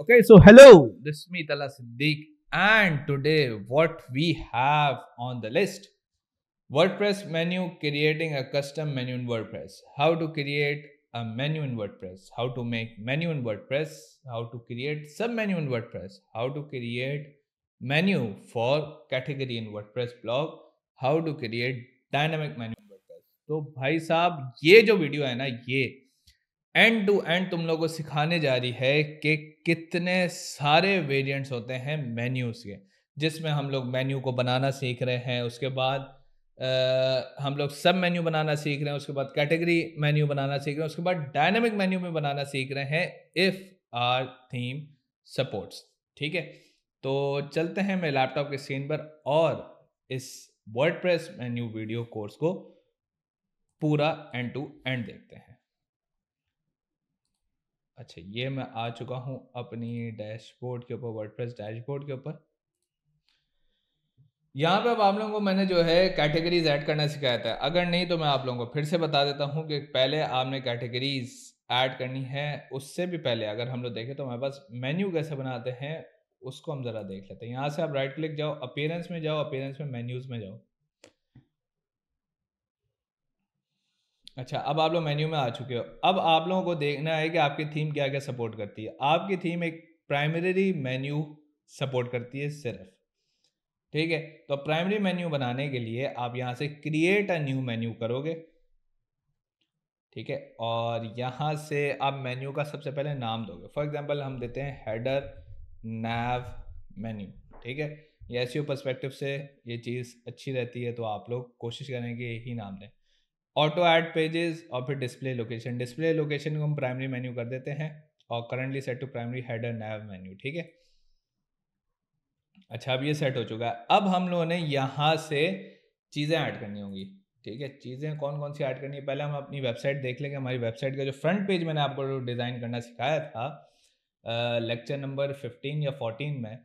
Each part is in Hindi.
Okay, so hello, this is me Tala Siddiq, and today what we have on the list WordPress menu, creating a custom menu in WordPress, how to create a menu in WordPress, how to make menu in WordPress, how to create sub-menu in WordPress, how to create menu for category in WordPress blog, how to create dynamic menu in WordPress. So, भाई साहब ये जो वीडियो है एंड टू एंड तुम लोगों को सिखाने जा रही है कि कितने सारे वेरिएंट्स होते हैं मेन्यूज़ के जिसमें हम लोग मेन्यू को बनाना सीख रहे हैं उसके बाद आ, हम लोग सब मेन्यू बनाना सीख रहे हैं उसके बाद कैटेगरी मेन्यू बनाना सीख रहे हैं उसके बाद डायनामिक मेन्यू में बनाना सीख रहे हैं इफ़ आर थीम सपोर्ट्स ठीक है तो चलते हैं मैं लैपटॉप के स्क्रीन पर और इस WordPress menu video course को पूरा एंड टू एंड देखते हैं अच्छा ये मैं आ चुका हूँ अपनी डैशबोर्ड के ऊपर वर्डप्रेस डैशबोर्ड के ऊपर यहाँ पे अब आप लोगों को मैंने जो है कैटेगरीज ऐड करना सिखाया था अगर नहीं तो मैं आप लोगों को फिर से बता देता हूँ कि पहले आपने कैटेगरीज ऐड करनी है उससे भी पहले अगर हम लोग देखें तो हमारे पास मेन्यू कैसे बनाते हैं उसको हम ज़रा देख लेते हैं यहाँ से आप राइट क्लिक जाओ अपेयरेंस में जाओ अपेयरेंस में मेन्यूज़ में जाओ अच्छा अब आप लोग मेन्यू में आ चुके हो अब आप लोगों को देखना है कि आपकी थीम क्या क्या सपोर्ट करती है आपकी थीम एक प्राइमरी मेन्यू सपोर्ट करती है सिर्फ ठीक है तो प्राइमरी मेन्यू बनाने के लिए आप यहाँ से क्रिएट अ न्यू मेन्यू करोगे ठीक है और यहाँ से आप मेन्यू का सबसे पहले नाम दोगे फॉर एग्जांपल हम देते हैं हेडर नैव मेन्यू ठीक है ये एस पर्सपेक्टिव से ये चीज़ अच्छी रहती है तो आप लोग कोशिश करें कि यही नाम दें ऑटो ऐड पेजेस और फिर डिस्प्ले लोकेशन डिस्प्ले लोकेशन को हम प्राइमरी मेन्यू कर देते हैं और currently set to primary header nav menu ठीक है अच्छा अब ये सेट हो चुका है अब हम लोगों ने यहाँ से चीज़ें ऐड करनी होंगी ठीक है चीज़ें कौन कौन सी ऐड करनी है पहले हम अपनी वेबसाइट देख लेंगे हमारी वेबसाइट का जो फ्रंट पेज मैंने आपको डिज़ाइन करना सिखाया था लेक्चर नंबर 15 या 14 में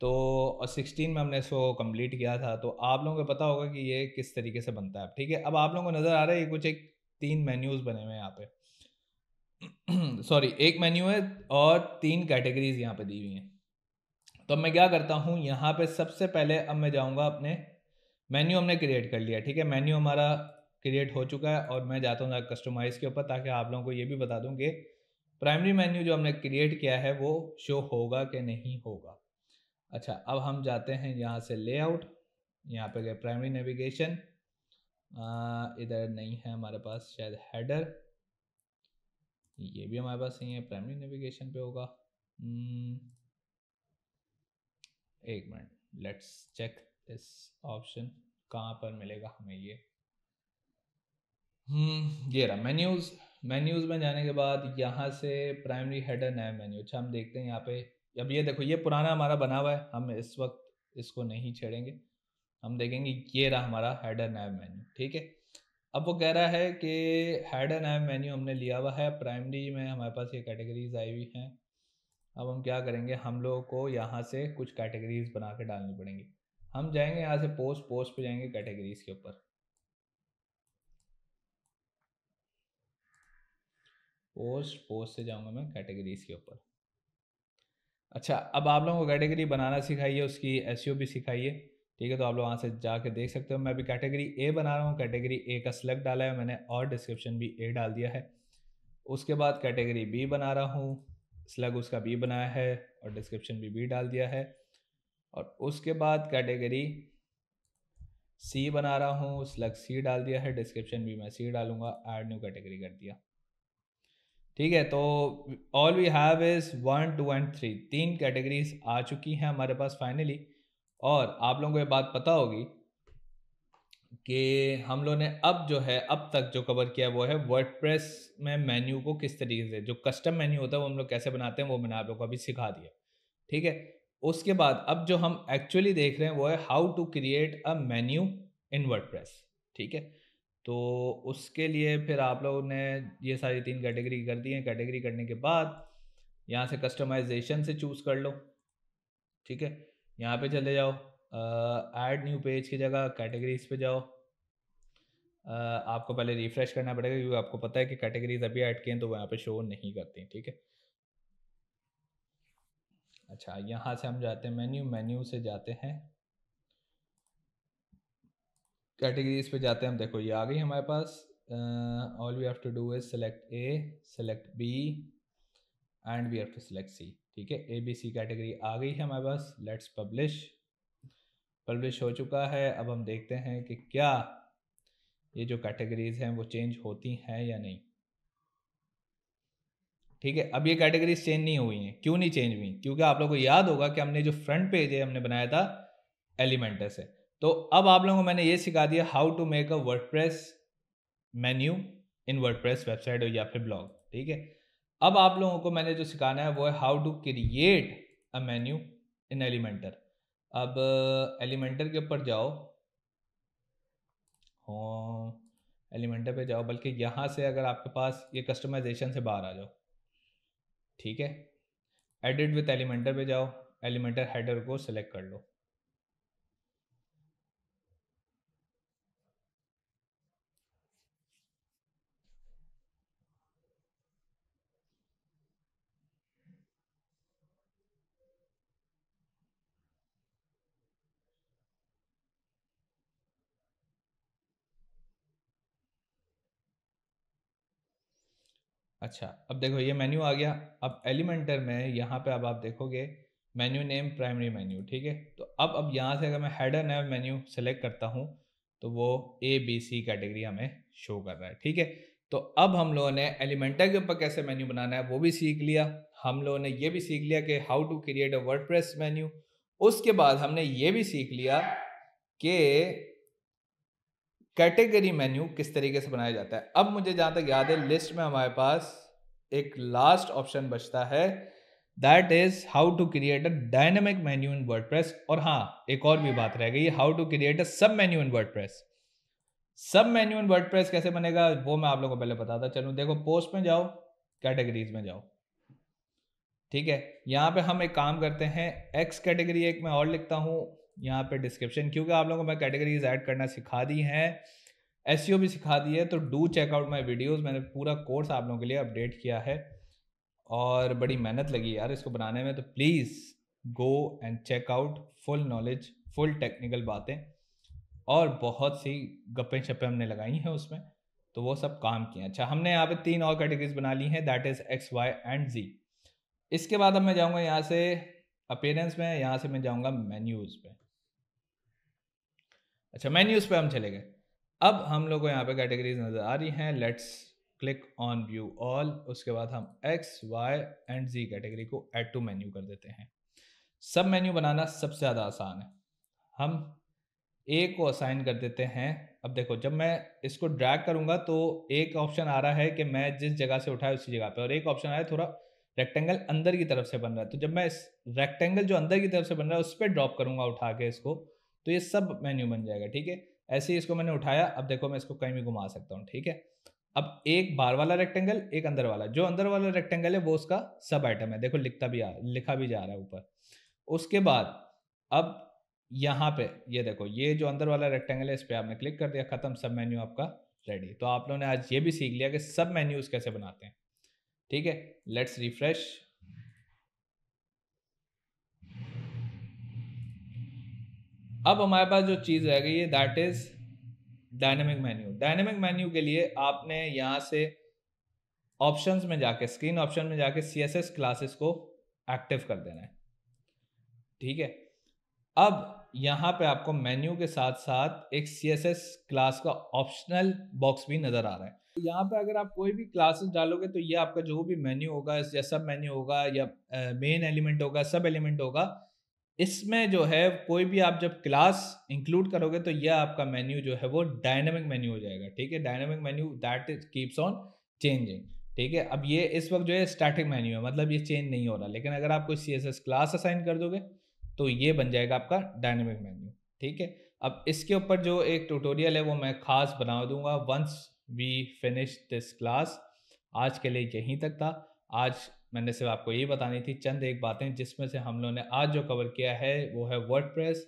तो सिक्सटीन में हमने इसको कंप्लीट किया था तो आप लोगों को पता होगा कि ये किस तरीके से बनता है ठीक है अब आप लोगों को नज़र आ रहा है ये कुछ एक तीन मेन्यूज़ बने हुए हैं यहाँ पे सॉरी एक मेन्यू है और तीन कैटेगरीज यहाँ पे दी हुई हैं तो मैं क्या करता हूँ यहाँ पे सबसे पहले अब मैं जाऊँगा अपने मेन्यू हमने क्रिएट कर लिया ठीक है मेन्यू हमारा क्रिएट हो चुका है और मैं जाता हूँ कस्टमाइज़ के ऊपर ताकि आप लोगों को ये भी बता दूँ कि प्राइमरी मेन्यू जो हमने क्रिएट किया है वो शो होगा कि नहीं होगा अच्छा अब हम जाते हैं यहाँ से लेआउट यहाँ पे गए प्राइमरी नेविगेशन इधर नहीं है हमारे पास शायद हेडर ये भी हमारे पास नहीं है प्राइमरी नेविगेशन पे होगा हम्म, एक minute let's check this option कहाँ पर मिलेगा हमें ये हम्म, ये रहा मेन्यूज़ मेन्यूज़ में जाने के बाद यहाँ से प्राइमरी हेडर नया मेन्यू अच्छा हम देखते हैं यहाँ पे अब ये देखो ये पुराना हमारा बना हुआ है हम इस वक्त इसको नहीं छेड़ेंगे हम देखेंगे ये रहा हमारा हेडर नैब मेन्यू ठीक है अब वो कह रहा है कि हेडर नैब मेन्यू हमने लिया हुआ है प्राइमरी में हमारे पास ये कैटेगरीज आई हुई हैं अब हम क्या करेंगे हम लोगों को यहाँ से कुछ कैटेगरीज बना के डालनी पड़ेंगी हम जाएंगे यहाँ से पोस्ट पोस्ट पे जाएंगे कैटेगरीज के ऊपर पोस्ट पोस्ट से जाऊंगा मैं कैटेगरीज के ऊपर अच्छा अब आप लोगों को कैटेगरी बनाना सिखाइए उसकी एस भी सिखाइए ठीक है तो आप लोग वहाँ से जाके देख सकते हो मैं अभी कैटेगरी ए बना रहा हूँ कैटेगरी ए का स्लग डाला है मैंने और डिस्क्रिप्शन भी ए डाल दिया है उसके बाद कैटेगरी बी बना रहा हूँ स्लग उसका बी बनाया है और डिस्क्रिप्शन भी बी डाल दिया है और उसके बाद कैटेगरी सी बना रहा हूँ स्लग सी डाल दिया है डिस्क्रिप्शन भी मैं सी डालूंगा ऐड न्यू कैटेगरी कर दिया ठीक है तो all we have is one two and three तीन कैटेगरीज आ चुकी हैं हमारे पास फाइनली और आप लोगों को ये बात पता होगी कि हम लोगों ने अब जो है अब तक जो कवर किया वो है वर्डप्रेस में मेन्यू को किस तरीके से जो कस्टम मेन्यू होता है वो हम लोग कैसे बनाते हैं वो मैंने आप लोग को अभी सिखा दिया ठीक है उसके बाद अब जो हम एक्चुअली देख रहे हैं वो है how to create a menu in WordPress ठीक है तो उसके लिए फिर आप लोगों ने ये सारी तीन कैटेगरी कर दी है कैटेगरी करने के बाद यहाँ से कस्टमाइजेशन से चूज़ कर लो ठीक है यहाँ पे चले जाओ ऐड न्यू पेज की जगह कैटेगरीज पे जाओ आ, आपको पहले रिफ्रेश करना पड़ेगा क्योंकि आपको पता है कि कैटेगरीज अभी ऐड किए हैं तो यहाँ पे शो नहीं करती ठीक है अच्छा यहाँ से हम जाते हैं मेन्यू मेन्यू से जाते हैं कैटेगरीज पे जाते हैं हम देखो ये आ गई हमारे पास all we have to do is select A select B and we have to select C ठीक है ए बी सी कैटेगरी आ गई है हमारे पास लेट्स पब्लिश पब्लिश हो चुका है अब हम देखते हैं कि क्या ये जो कैटेगरीज हैं वो चेंज होती हैं या नहीं ठीक है अब ये कैटेगरीज चेंज नहीं हुई हैं क्यों नहीं चेंज हुई क्योंकि आप लोग को याद होगा कि हमने जो फ्रंट पेज है हमने बनाया था एलिमेंटस से तो अब आप लोगों को मैंने ये सिखा दिया how to make a WordPress menu in WordPress website हो या फिर ब्लॉग ठीक है अब आप लोगों को मैंने जो सिखाना है वो है how to create a menu in Elementor अब एलिमेंटर के ऊपर जाओ एलिमेंटर हाँ, पे जाओ बल्कि यहाँ से अगर आपके पास ये कस्टमाइजेशन से बाहर आ जाओ ठीक है एडिट विथ एलिमेंटर पे जाओ एलिमेंटर हेडर को सिलेक्ट कर लो अच्छा अब देखो ये मेन्यू आ गया अब एलिमेंटर में यहाँ पे अब आप देखोगे मेन्यू नेम प्राइमरी मेन्यू ठीक है तो अब अब यहाँ से अगर मैं हेडर नेम मेन्यू सेलेक्ट करता हूँ तो वो ए बी सी कैटेगरी हमें शो कर रहा है ठीक है तो अब हम लोगों ने एलिमेंटर के ऊपर कैसे मेन्यू बनाना है वो भी सीख लिया हम लोगों ने ये भी सीख लिया कि how to create a word menu उसके बाद हमने ये भी सीख लिया कि कैटेगरी मेन्यू किस तरीके से बनाया जाता है अब मुझे जहां तक याद है लिस्ट में हमारे पास एक लास्ट ऑप्शन बचता है that is how to create a dynamic menu in word और हाँ एक और भी बात रह गई how to create a sub menu in word sub menu in word कैसे बनेगा वो मैं आप लोगों को पहले बताता चलू देखो पोस्ट में जाओ कैटेगरीज में जाओ ठीक है यहां पे हम एक काम करते हैं एक्स कैटेगरी एक मैं और लिखता हूं यहाँ पे डिस्क्रिप्शन क्योंकि आप लोगों को मैं कैटेगरीज ऐड करना सिखा दी हैं एस e भी सिखा दी है तो डू चेकआउट माई वीडियोज़ मैंने पूरा कोर्स आप लोगों के लिए अपडेट किया है और बड़ी मेहनत लगी यार इसको बनाने में तो please go and check out full knowledge full technical बातें और बहुत सी गप्पे छप्पे हमने लगाई हैं उसमें तो वो सब काम किए अच्छा हमने यहाँ पे तीन और कैटेगरीज बना ली हैं that is X Y and G इसके बाद अब मैं जाऊँगा यहाँ से अपेरेंस में यहाँ से मैं जाऊँगा मेन्यूज़ पे अच्छा मेन्यूज़ पे हम चले गए अब हम लोग को यहाँ पे कैटेगरीज नज़र आ रही हैं let's click on view all उसके बाद हम X Y and G category को एड टू मेन्यू कर देते हैं सब मेन्यू बनाना सबसे ज़्यादा आसान है हम ए को असाइन कर देते हैं अब देखो जब मैं इसको ड्रैग करूंगा तो एक ऑप्शन आ रहा है कि मैं जिस जगह से उठाए उसी जगह पे और एक ऑप्शन आया थोड़ा रेक्टेंगल अंदर की तरफ से बन रहा है तो जब मैं इस रेक्टेंगल जो अंदर की तरफ से बन रहा है उस पर ड्रॉप करूंगा उठा के इसको तो ये सब मेन्यू बन जाएगा ठीक है ऐसे ही इसको मैंने उठाया अब देखो मैं इसको कहीं भी घुमा सकता हूँ ठीक है अब एक बार वाला रेक्टेंगल एक अंदर वाला जो अंदर वाला रेक्टेंगल है वो उसका सब आइटम है देखो लिखता भी आ लिखा भी जा रहा है ऊपर उसके बाद अब यहाँ पे ये देखो ये जो अंदर वाला रेक्टेंगल है इस पर आपने क्लिक कर दिया खत्म सब मेन्यू आपका रेडी तो आप लोगों ने आज ये भी सीख लिया कि सब मेन्यूज कैसे बनाते हैं ठीक है लेट्स रिफ्रेश अब हमारे पास जो चीज़ रह गई है that is dynamic menu dynamic menu के लिए आपने यहां से ऑप्शंस में जाके स्क्रीन ऑप्शन में जाके सी एस क्लासेस को एक्टिव कर देना है ठीक है अब यहाँ पे आपको मेन्यू के साथ साथ एक सी क्लास का ऑप्शनल बॉक्स भी नज़र आ रहा है तो यहाँ पे अगर आप कोई भी क्लासेस डालोगे तो ये आपका जो भी मेन्यू होगा या सब मेन्यू होगा या मेन एलिमेंट होगा सब एलिमेंट होगा इसमें जो है कोई भी आप जब क्लास इंक्लूड करोगे तो यह आपका मेन्यू जो है वो डायनेमिक मेन्यू हो जाएगा ठीक है dynamic menu that is keeps on changing ठीक है अब ये इस वक्त जो है स्टैटिक मेन्यू है मतलब ये चेंज नहीं हो रहा लेकिन अगर आप कोई सी क्लास असाइन कर दोगे तो ये बन जाएगा आपका डायनेमिक मेन्यू ठीक है अब इसके ऊपर जो एक ट्यूटोरियल है वो मैं खास बना दूंगा once we finish this class आज के लिए यहीं तक था आज मैंने सिर्फ आपको ये बतानी थी चंद एक बातें जिसमें से हम लोगों ने आज जो कवर किया है वो है WordPress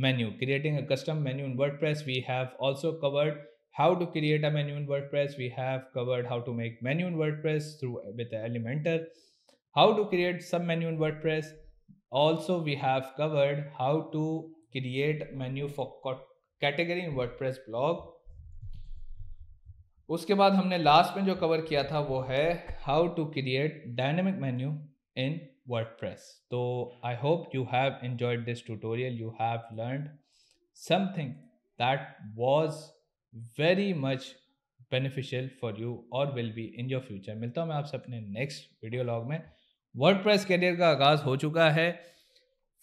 menu creating a custom menu in WordPress we have also covered how to create a menu in word we have covered how to make menu in word through with Elementor how to create sub menu in WordPress Also, we have covered how to create menu for category in WordPress blog. उसके बाद हमने लास्ट में जो कवर किया था वो है how to create dynamic menu in WordPress. तो I hope you have enjoyed this tutorial. You have learned something that was very much beneficial for you or will be in your future. मिलता हूँ मैं आपसे अपने नेक्स्ट वीडियो लॉग में वर्ड प्रेस कैरियर का आगाज़ हो चुका है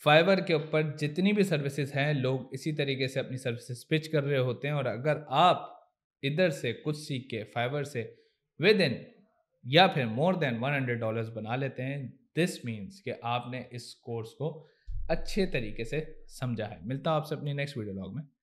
फाइबर के ऊपर जितनी भी सर्विसेज हैं लोग इसी तरीके से अपनी सर्विसेज पिच कर रहे होते हैं और अगर आप इधर से कुछ सीख के फाइबर से विद इन या फिर more than one hundred dollars बना लेते हैं दिस मीन्स कि आपने इस कोर्स को अच्छे तरीके से समझा है मिलता आपसे अपनी नेक्स्ट वीडियो लॉग में